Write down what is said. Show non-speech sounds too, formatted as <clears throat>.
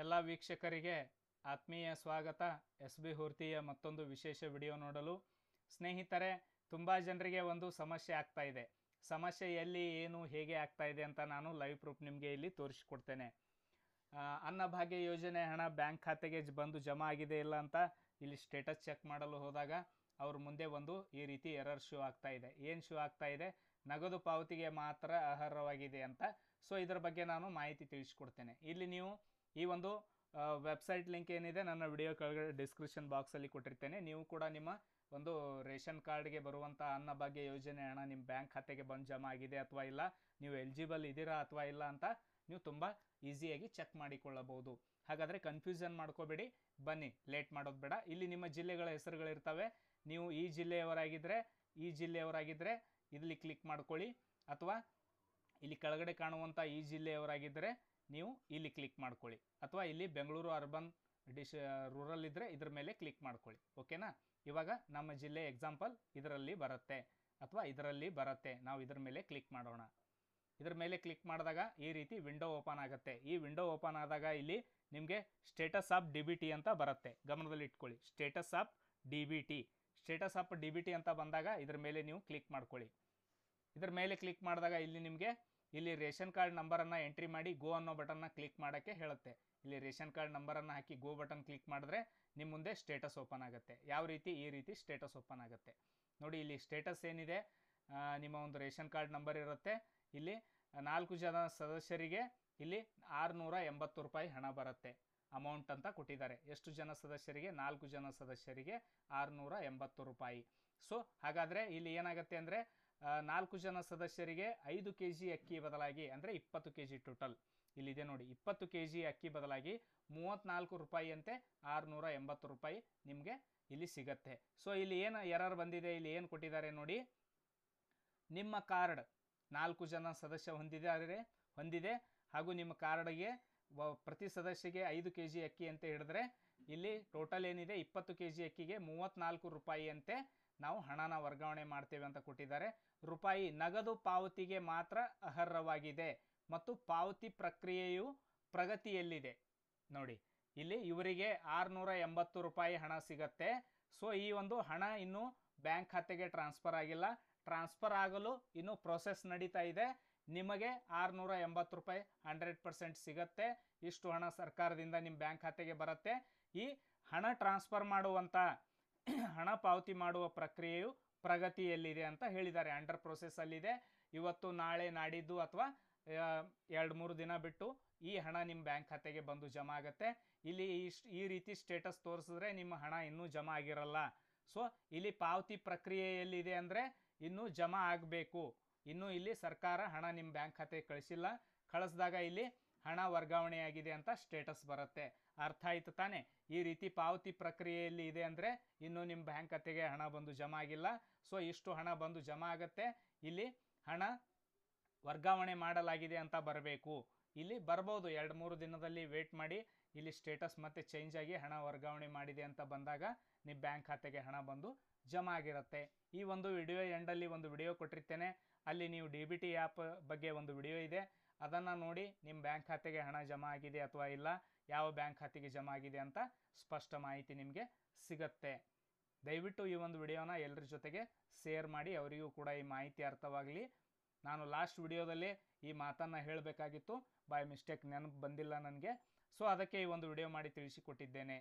ಎಲ್ಲ ವೀಕ್ಷಕರಿಗೆ ಆತ್ಮೀಯ ಸ್ವಾಗತ ಎಸ್ ಬಿ ಹೂರ್ತಿಯ ಮತ್ತೊಂದು ವಿಶೇಷ ವಿಡಿಯೋ ನೋಡಲು ಸ್ನೇಹಿತರೆ ತುಂಬ ಜನರಿಗೆ ಒಂದು ಸಮಸ್ಯೆ ಆಗ್ತಾ ಇದೆ ಸಮಸ್ಯೆ ಎಲ್ಲಿ ಏನು ಹೇಗೆ ಆಗ್ತಾ ಇದೆ ಅಂತ ನಾನು ಲೈವ್ ಪ್ರೂಫ್ ನಿಮಗೆ ಇಲ್ಲಿ ತೋರಿಸಿಕೊಡ್ತೇನೆ ಅನ್ನಭಾಗ್ಯ ಯೋಜನೆ ಹಣ ಬ್ಯಾಂಕ್ ಖಾತೆಗೆ ಬಂದು ಜಮಾ ಆಗಿದೆ ಇಲ್ಲ ಅಂತ ಇಲ್ಲಿ ಸ್ಟೇಟಸ್ ಚೆಕ್ ಮಾಡಲು ಹೋದಾಗ ಅವ್ರ ಮುಂದೆ ಒಂದು ಈ ರೀತಿ ಎರರ್ ಶೂ ಆಗ್ತಾ ಇದೆ ಏನು ಶೂ ಆಗ್ತಾ ಇದೆ ನಗದು ಪಾವತಿಗೆ ಮಾತ್ರ ಅರ್ಹವಾಗಿದೆ ಅಂತ ಸೊ ಇದರ ಬಗ್ಗೆ ನಾನು ಮಾಹಿತಿ ತಿಳಿಸ್ಕೊಡ್ತೇನೆ ಇಲ್ಲಿ ನೀವು ಈ ಒಂದು ವೆಬ್ಸೈಟ್ ಲಿಂಕ್ ಏನಿದೆ ನನ್ನ ವಿಡಿಯೋ ಕೆಳಗಡೆ ಡಿಸ್ಕ್ರಿಪ್ಷನ್ ಬಾಕ್ಸಲ್ಲಿ ಕೊಟ್ಟಿರ್ತೇನೆ ನೀವು ಕೂಡ ನಿಮ್ಮ ಒಂದು ರೇಷನ್ ಕಾರ್ಡ್ಗೆ ಬರುವಂಥ ಅನ್ನಭಾಗ್ಯ ಯೋಜನೆ ಹಣ ನಿಮ್ಮ ಬ್ಯಾಂಕ್ ಖಾತೆಗೆ ಬಂದು ಜಮಾ ಆಗಿದೆ ಅಥವಾ ಇಲ್ಲ ನೀವು ಎಲಿಜಿಬಲ್ ಇದ್ದೀರಾ ಅಥವಾ ಇಲ್ಲ ಅಂತ ನೀವು ತುಂಬ ಈಸಿಯಾಗಿ ಚೆಕ್ ಮಾಡಿಕೊಳ್ಳಬಹುದು ಹಾಗಾದರೆ ಕನ್ಫ್ಯೂಷನ್ ಮಾಡ್ಕೋಬೇಡಿ ಬನ್ನಿ ಲೇಟ್ ಮಾಡೋದು ಬೇಡ ಇಲ್ಲಿ ನಿಮ್ಮ ಜಿಲ್ಲೆಗಳ ಹೆಸರುಗಳಿರ್ತವೆ ನೀವು ಈ ಜಿಲ್ಲೆಯವರಾಗಿದ್ದರೆ ಈ ಜಿಲ್ಲೆಯವರಾಗಿದ್ದರೆ ಇಲ್ಲಿ ಕ್ಲಿಕ್ ಮಾಡ್ಕೊಳ್ಳಿ ಅಥವಾ ಇಲ್ಲಿ ಕೆಳಗಡೆ ಕಾಣುವಂಥ ಈ ಜಿಲ್ಲೆಯವರಾಗಿದ್ದರೆ ನೀವು ಇಲ್ಲಿ ಕ್ಲಿಕ್ ಮಾಡ್ಕೊಳ್ಳಿ ಅಥವಾ ಇಲ್ಲಿ ಬೆಂಗಳೂರು ಅರ್ಬನ್ ಡಿಶ್ ರೂರಲ್ ಇದ್ರೆ ಇದ್ರ ಮೇಲೆ ಕ್ಲಿಕ್ ಮಾಡ್ಕೊಳ್ಳಿ ಓಕೆನಾ ಇವಾಗ ನಮ್ಮ ಜಿಲ್ಲೆ ಎಕ್ಸಾಂಪಲ್ ಇದರಲ್ಲಿ ಬರುತ್ತೆ ಅಥವಾ ಇದರಲ್ಲಿ ಬರುತ್ತೆ ನಾವು ಇದ್ರ ಮೇಲೆ ಕ್ಲಿಕ್ ಮಾಡೋಣ ಇದ್ರ ಮೇಲೆ ಕ್ಲಿಕ್ ಮಾಡಿದಾಗ ಈ ರೀತಿ ವಿಂಡೋ ಓಪನ್ ಆಗುತ್ತೆ ಈ ವಿಂಡೋ ಓಪನ್ ಆದಾಗ ಇಲ್ಲಿ ನಿಮಗೆ status of D B T ಅಂತ ಬರುತ್ತೆ ಗಮನದಲ್ಲಿ ಇಟ್ಕೊಳ್ಳಿ status of D B T status of D B T ಅಂತ ಬಂದಾಗ ಇದ್ರ ಮೇಲೆ ನೀವು ಕ್ಲಿಕ್ ಮಾಡ್ಕೊಳ್ಳಿ ಇದ್ರ ಮೇಲೆ ಕ್ಲಿಕ್ ಮಾಡಿದಾಗ ಇಲ್ಲಿ ನಿಮಗೆ ಇಲ್ಲಿ ರೇಷನ್ ಕಾರ್ಡ್ ನಂಬರನ್ನು ಎಂಟ್ರಿ ಮಾಡಿ ಗೋ ಅನ್ನೋ ಬಟನ್ನ ಕ್ಲಿಕ್ ಮಾಡೋಕ್ಕೆ ಹೇಳುತ್ತೆ ಇಲ್ಲಿ ರೇಷನ್ ಕಾರ್ಡ್ ನಂಬರನ್ನು ಹಾಕಿ ಗೋ ಬಟನ್ ಕ್ಲಿಕ್ ಮಾಡಿದ್ರೆ ನಿಮ್ಮ ಮುಂದೆ ಸ್ಟೇಟಸ್ ಓಪನ್ ಆಗುತ್ತೆ ಯಾವ ರೀತಿ ಈ ರೀತಿ ಸ್ಟೇಟಸ್ ಓಪನ್ ಆಗುತ್ತೆ ನೋಡಿ ಇಲ್ಲಿ ಸ್ಟೇಟಸ್ ಏನಿದೆ ನಿಮ್ಮ ಒಂದು ರೇಷನ್ ಕಾರ್ಡ್ ನಂಬರ್ ಇರುತ್ತೆ ಇಲ್ಲಿ ನಾಲ್ಕು ಜನ ಸದಸ್ಯರಿಗೆ ಇಲ್ಲಿ ಆರುನೂರ ಎಂಬತ್ತು ರೂಪಾಯಿ ಹಣ ಬರುತ್ತೆ ಅಮೌಂಟ್ ಅಂತ ಕೊಟ್ಟಿದ್ದಾರೆ ಎಷ್ಟು ಜನ ಸದಸ್ಯರಿಗೆ ನಾಲ್ಕು ಜನ ಸದಸ್ಯರಿಗೆ ಆರುನೂರ ಎಂಬತ್ತು ರೂಪಾಯಿ ಸೊ ಹಾಗಾದರೆ ಇಲ್ಲಿ ಏನಾಗುತ್ತೆ ಅಂದರೆ ನಾಲ್ಕು ಜನ ಸದಸ್ಯರಿಗೆ ಐದು ಕೆ ಜಿ ಅಕ್ಕಿ ಬದಲಾಗಿ ಅಂದರೆ ಇಪ್ಪತ್ತು ಕೆ ಜಿ ಟೋಟಲ್ ಇಲ್ಲಿದೆ ನೋಡಿ ಇಪ್ಪತ್ತು ಕೆ ಜಿ ಅಕ್ಕಿ ಬದಲಾಗಿ ಮೂವತ್ತ್ನಾಲ್ಕು ರೂಪಾಯಿಯಂತೆ ಆರುನೂರ ಎಂಬತ್ತು ರೂಪಾಯಿ ನಿಮಗೆ ಇಲ್ಲಿ ಸಿಗತ್ತೆ ಸೊ ಇಲ್ಲಿ ಏನು ಎರರ್ ಬಂದಿದೆ ಇಲ್ಲಿ ಏನು ಕೊಟ್ಟಿದ್ದಾರೆ ನೋಡಿ ನಿಮ್ಮ ಕಾರ್ಡ್ ನಾಲ್ಕು ಜನ ಸದಸ್ಯ ಹೊಂದಿದ್ದಾರೆ ಹೊಂದಿದೆ ಹಾಗೂ ನಿಮ್ಮ ಕಾರ್ಡ್ಗೆ ಪ್ರತಿ ಸದಸ್ಯಗೆ ಐದು ಕೆ ಜಿ ಅಕ್ಕಿ ಅಂತ ಹಿಡಿದ್ರೆ ಇಲ್ಲಿ ಟೋಟಲ್ ಏನಿದೆ ಇಪ್ಪತ್ತು ಕೆ ಜಿ ಅಕ್ಕಿಗೆ ಮೂವತ್ತ್ನಾಲ್ಕು ರೂಪಾಯಿಯಂತೆ ನಾವು ಹಣನ ವರ್ಗಾವಣೆ ಮಾಡ್ತೇವೆ ಅಂತ ಕೊಟ್ಟಿದ್ದಾರೆ ರೂಪಾಯಿ ನಗದು ಪಾವತಿಗೆ ಮಾತ್ರ ಅರ್ಹವಾಗಿದೆ ಮತ್ತು ಪಾವತಿ ಪ್ರಕ್ರಿಯೆಯು ಪ್ರಗತಿಯಲ್ಲಿದೆ ನೋಡಿ ಇಲ್ಲಿ ಇವರಿಗೆ ಆರುನೂರ ಎಂಬತ್ತು ರೂಪಾಯಿ ಹಣ ಸಿಗತ್ತೆ ಸೊ ಈ ಒಂದು ಹಣ ಇನ್ನೂ ಬ್ಯಾಂಕ್ ಖಾತೆಗೆ ಟ್ರಾನ್ಸ್ಫರ್ ಆಗಿಲ್ಲ ಟ್ರಾನ್ಸ್ಫರ್ ಆಗಲು ಇನ್ನೂ ಪ್ರೊಸೆಸ್ ನಡೀತಾ ಇದೆ ನಿಮಗೆ ಆರುನೂರ ಎಂಬತ್ತು ರೂಪಾಯಿ ಹಂಡ್ರೆಡ್ ಪರ್ಸೆಂಟ್ ಸಿಗತ್ತೆ ಇಷ್ಟು ಹಣ ಸರ್ಕಾರದಿಂದ ನಿಮ್ಮ ಬ್ಯಾಂಕ್ ಖಾತೆಗೆ ಬರುತ್ತೆ ಈ ಹಣ ಟ್ರಾನ್ಸ್ಫರ್ ಮಾಡುವಂಥ <clears throat> ಹಣ ಪಾವತಿ ಮಾಡುವ ಪ್ರಕ್ರಿಯೆಯು ಪ್ರಗತಿಯಲ್ಲಿದೆ ಅಂತ ಹೇಳಿದ್ದಾರೆ ಅಂಡರ್ ಪ್ರೊಸೆಸಲ್ಲಿದೆ ಇವತ್ತು ನಾಳೆ ನಾಡಿದ್ದು ಅಥವಾ ಎರಡು ಮೂರು ದಿನ ಬಿಟ್ಟು ಈ ಹಣ ನಿಮ್ಮ ಬ್ಯಾಂಕ್ ಖಾತೆಗೆ ಬಂದು ಜಮಾ ಆಗುತ್ತೆ ಇಲ್ಲಿ ಈ ರೀತಿ ಸ್ಟೇಟಸ್ ತೋರಿಸಿದ್ರೆ ನಿಮ್ಮ ಹಣ ಇನ್ನೂ ಜಮಾ ಆಗಿರಲ್ಲ ಸೊ ಇಲ್ಲಿ ಪಾವತಿ ಪ್ರಕ್ರಿಯೆಯಲ್ಲಿದೆ ಅಂದರೆ ಇನ್ನೂ ಜಮಾ ಆಗಬೇಕು ಇನ್ನೂ ಇಲ್ಲಿ ಸರ್ಕಾರ ಹಣ ನಿಮ್ಮ ಬ್ಯಾಂಕ್ ಖಾತೆಗೆ ಕಳಿಸಿಲ್ಲ ಕಳಿಸಿದಾಗ ಇಲ್ಲಿ ಹಣ ವರ್ಗಾವಣೆಯಾಗಿದೆ ಅಂತ ಸ್ಟೇಟಸ್ ಬರುತ್ತೆ ಅರ್ಥ ಆಯಿತು ತಾನೇ ಈ ರೀತಿ ಪಾವತಿ ಪ್ರಕ್ರಿಯೆಯಲ್ಲಿ ಇದೆ ಅಂದರೆ ಇನ್ನೂ ನಿಮ್ಮ ಬ್ಯಾಂಕ್ ಖಾತೆಗೆ ಹಣ ಬಂದು ಜಮಾ ಆಗಿಲ್ಲ ಸೊ ಇಷ್ಟು ಹಣ ಬಂದು ಜಮಾ ಆಗುತ್ತೆ ಇಲ್ಲಿ ಹಣ ವರ್ಗಾವಣೆ ಮಾಡಲಾಗಿದೆ ಅಂತ ಬರಬೇಕು ಇಲ್ಲಿ ಬರ್ಬೋದು ಎರಡು ಮೂರು ದಿನದಲ್ಲಿ ವೇಟ್ ಮಾಡಿ ಇಲ್ಲಿ ಸ್ಟೇಟಸ್ ಮತ್ತೆ ಚೇಂಜ್ ಆಗಿ ಹಣ ವರ್ಗಾವಣೆ ಮಾಡಿದೆ ಅಂತ ಬಂದಾಗ ನಿಮ್ಮ ಬ್ಯಾಂಕ್ ಖಾತೆಗೆ ಹಣ ಬಂದು ಜಮಾ ಆಗಿರುತ್ತೆ ಈ ಒಂದು ವಿಡಿಯೋ ಎಂಡಲ್ಲಿ ಒಂದು ವಿಡಿಯೋ ಕೊಟ್ಟಿರ್ತೇನೆ ಅಲ್ಲಿ ನೀವು ಡಿ ಬಿ ಟಿ ಆ್ಯಪ್ ಬಗ್ಗೆ ಒಂದು ವಿಡಿಯೋ ಇದೆ ಅದನ್ನು ನೋಡಿ ನಿಮ್ಮ ಬ್ಯಾಂಕ್ ಖಾತೆಗೆ ಹಣ ಜಮಾ ಆಗಿದೆ ಅಥವಾ ಇಲ್ಲ ಯಾವ ಬ್ಯಾಂಕ್ ಖಾತೆಗೆ ಜಮಾ ಆಗಿದೆ ಅಂತ ಸ್ಪಷ್ಟ ಮಾಹಿತಿ ನಿಮಗೆ ಸಿಗುತ್ತೆ ದಯವಿಟ್ಟು ಈ ಒಂದು ವಿಡಿಯೋನ ಎಲ್ಲರ ಜೊತೆಗೆ ಶೇರ್ ಮಾಡಿ ಅವರಿಗೂ ಕೂಡ ಈ ಮಾಹಿತಿ ಅರ್ಥವಾಗಲಿ ನಾನು ಲಾಸ್ಟ್ ವಿಡಿಯೋದಲ್ಲಿ ಈ ಮಾತನ್ನು ಹೇಳಬೇಕಾಗಿತ್ತು ಬೈ ಮಿಸ್ಟೇಕ್ ನೆನಪು ಬಂದಿಲ್ಲ ನನಗೆ ಸೊ ಅದಕ್ಕೆ ಈ ಒಂದು ವಿಡಿಯೋ ಮಾಡಿ ತಿಳಿಸಿಕೊಟ್ಟಿದ್ದೇನೆ